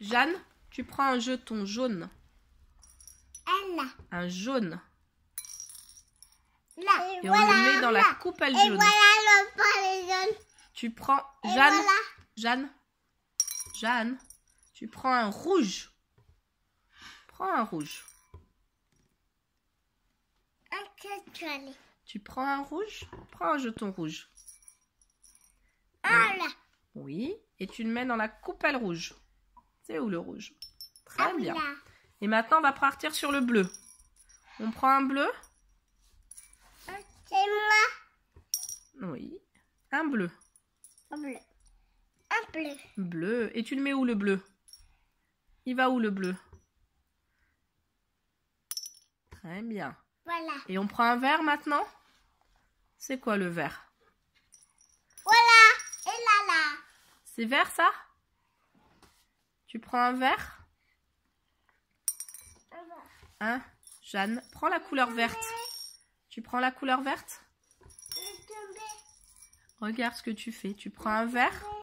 Jeanne, tu prends un jeton jaune. Un jaune. Et, on le met dans la coupelle jaune. voilà le jaune. Tu prends Jeanne. Jeanne. Jeanne. Tu prends un rouge. Prends un rouge. tu prends un rouge. Prends un jeton rouge. Oui. Et tu le mets dans la coupelle rouge ou le rouge Très ah bien. Et maintenant, on va partir sur le bleu. On prend un bleu C'est moi. Oui. Un bleu. Un bleu. Un bleu. Bleu. Et tu le mets où le bleu Il va où le bleu Très bien. Voilà. Et on prend un vert maintenant C'est quoi le vert Voilà. Et là là. C'est vert ça tu prends un vert Hein Jeanne, prends la couleur verte. Tu prends la couleur verte Regarde ce que tu fais. Tu prends un verre